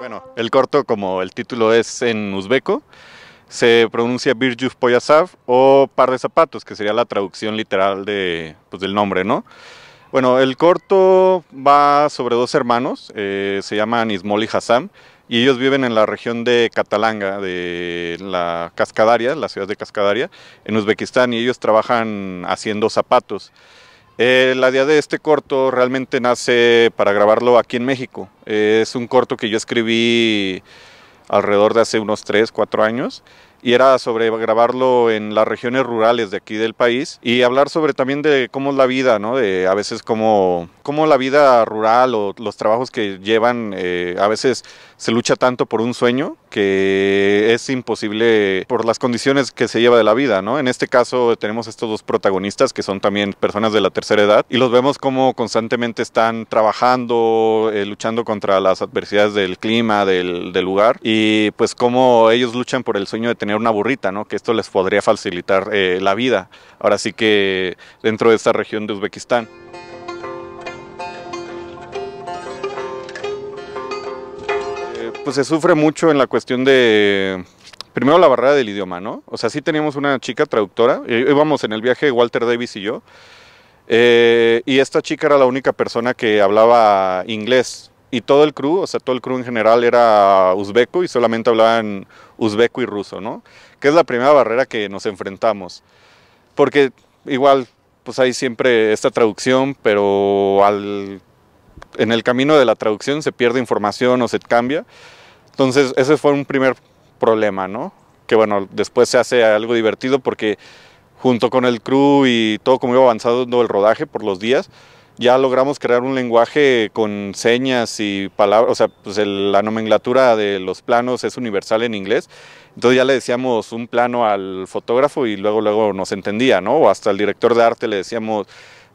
Bueno, el corto, como el título es en uzbeko, se pronuncia Birjuf Poyasav o Par de Zapatos, que sería la traducción literal de, pues, del nombre, ¿no? Bueno, el corto va sobre dos hermanos, eh, se llaman Ismol y Hassam, y ellos viven en la región de Catalanga, de la Cascadaria, la ciudad de Cascadaria, en Uzbekistán, y ellos trabajan haciendo zapatos. Eh, la idea de este corto realmente nace para grabarlo aquí en México. Eh, es un corto que yo escribí alrededor de hace unos 3, 4 años y era sobre grabarlo en las regiones rurales de aquí del país y hablar sobre también de cómo es la vida, ¿no? De a veces cómo, cómo la vida rural o los trabajos que llevan, eh, a veces se lucha tanto por un sueño que es imposible por las condiciones que se lleva de la vida, ¿no? En este caso tenemos estos dos protagonistas que son también personas de la tercera edad y los vemos como constantemente están trabajando, eh, luchando contra las adversidades del clima, del, del lugar y pues cómo ellos luchan por el sueño de tener una burrita, ¿no? Que esto les podría facilitar eh, la vida. Ahora sí que dentro de esta región de Uzbekistán. Eh, pues se sufre mucho en la cuestión de, primero la barrera del idioma, ¿no? O sea, sí teníamos una chica traductora, eh, íbamos en el viaje Walter Davis y yo, y esta chica era la única persona que hablaba inglés, y todo el crew, o sea, todo el crew en general era uzbeco y solamente hablaban uzbeco y ruso, ¿no? Que es la primera barrera que nos enfrentamos. Porque igual, pues hay siempre esta traducción, pero al, en el camino de la traducción se pierde información o se cambia. Entonces, ese fue un primer problema, ¿no? Que bueno, después se hace algo divertido porque junto con el crew y todo como iba avanzando el rodaje por los días, ya logramos crear un lenguaje con señas y palabras, o sea, pues, la nomenclatura de los planos es universal en inglés, entonces ya le decíamos un plano al fotógrafo y luego luego nos entendía, ¿no? O hasta el director de arte le decíamos,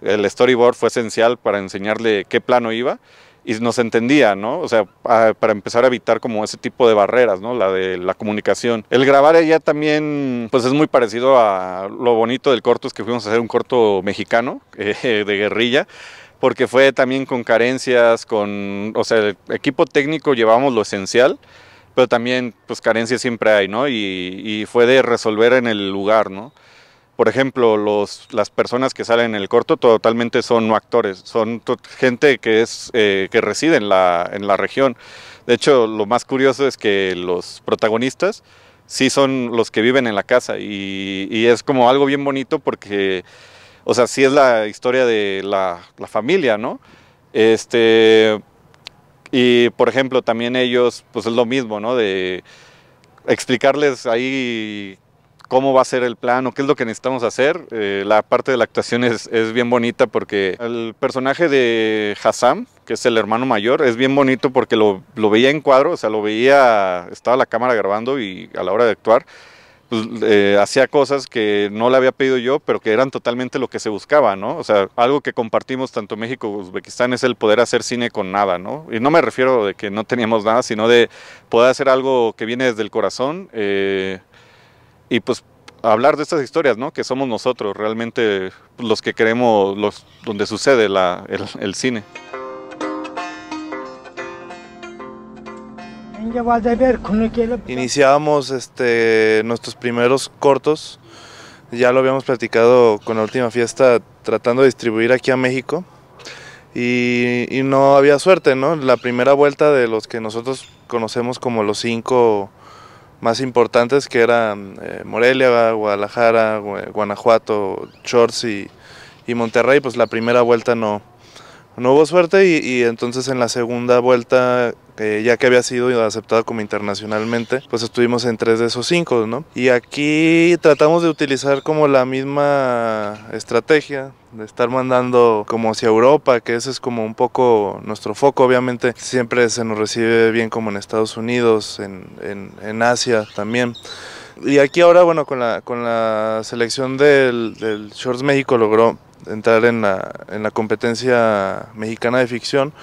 el storyboard fue esencial para enseñarle qué plano iba, y nos entendía, ¿no? O sea, para empezar a evitar como ese tipo de barreras, ¿no? La de la comunicación. El grabar allá también, pues es muy parecido a lo bonito del corto, es que fuimos a hacer un corto mexicano eh, de guerrilla porque fue también con carencias, con, o sea, el equipo técnico llevamos lo esencial, pero también pues carencias siempre hay, ¿no? Y, y fue de resolver en el lugar, ¿no? Por ejemplo, los, las personas que salen en el corto totalmente son no actores, son gente que, es, eh, que reside en la, en la región. De hecho, lo más curioso es que los protagonistas sí son los que viven en la casa y, es como algo bien bonito porque, o sea, sí es la historia de la, la familia, ¿no? Este, y por ejemplo, también ellos, pues es lo mismo, ¿no? De explicarles ahí cómo va a ser el plano, qué es lo que necesitamos hacer. Eh, la parte de la actuación es, bien bonita porque el personaje de Hassam, que es el hermano mayor, es bien bonito porque lo, veía en cuadro, o sea, lo veía, estaba la cámara grabando y a la hora de actuar, pues, eh, hacía cosas que no le había pedido yo, pero que eran totalmente lo que se buscaba, ¿no? O sea, algo que compartimos tanto México como Uzbekistán es el poder hacer cine con nada, ¿no? Y no me refiero de que no teníamos nada, sino de poder hacer algo que viene desde el corazón. Eh, y pues hablar de estas historias, ¿no? Que somos nosotros realmente los que queremos, los, donde sucede el, cine. Iniciábamos este, nuestros primeros cortos, ya lo habíamos platicado con la última fiesta, tratando de distribuir aquí a México. Y, y no había suerte, ¿no? La primera vuelta de los que nosotros conocemos como los cinco más importantes que eran mm, eh, Morelia, Guadalajara, Guanajuato, Shorts y, Monterrey, pues la primera vuelta no, no hubo suerte y, entonces en la segunda vuelta ya que había sido aceptado como internacionalmente, pues estuvimos en tres de esos cinco, ¿no? Y aquí tratamos de utilizar como la misma estrategia de estar mandando como hacia Europa, que ese es como un poco nuestro foco, obviamente siempre se nos recibe bien como en Estados Unidos, en, en, Asia también. Y aquí ahora, bueno, con la, con la selección del, Shorts México logró entrar en la, en la competencia mexicana de ficción,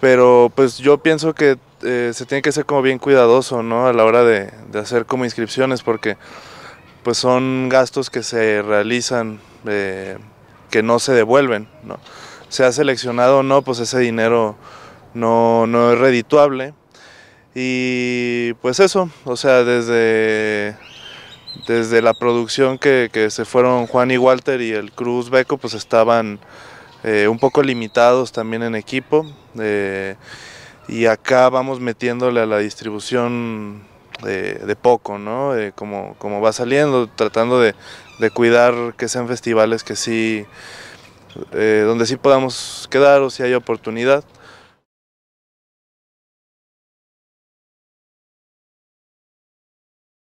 pero pues yo pienso que eh, se tiene que ser como bien cuidadoso, ¿no? A la hora de, de hacer como inscripciones, porque pues son gastos que se realizan eh, que no se devuelven, ¿no? ha seleccionado o no, pues ese dinero no, es redituable. Y pues eso, o sea, desde, desde la producción que, se fueron Juan y Walter y el Cruz Beco, pues estaban eh, un poco limitados también en equipo. Eh, y acá vamos metiéndole a la distribución de, poco, ¿no? como, va saliendo, tratando de, cuidar que sean festivales que sí, eh, donde sí podamos quedar o si hay oportunidad.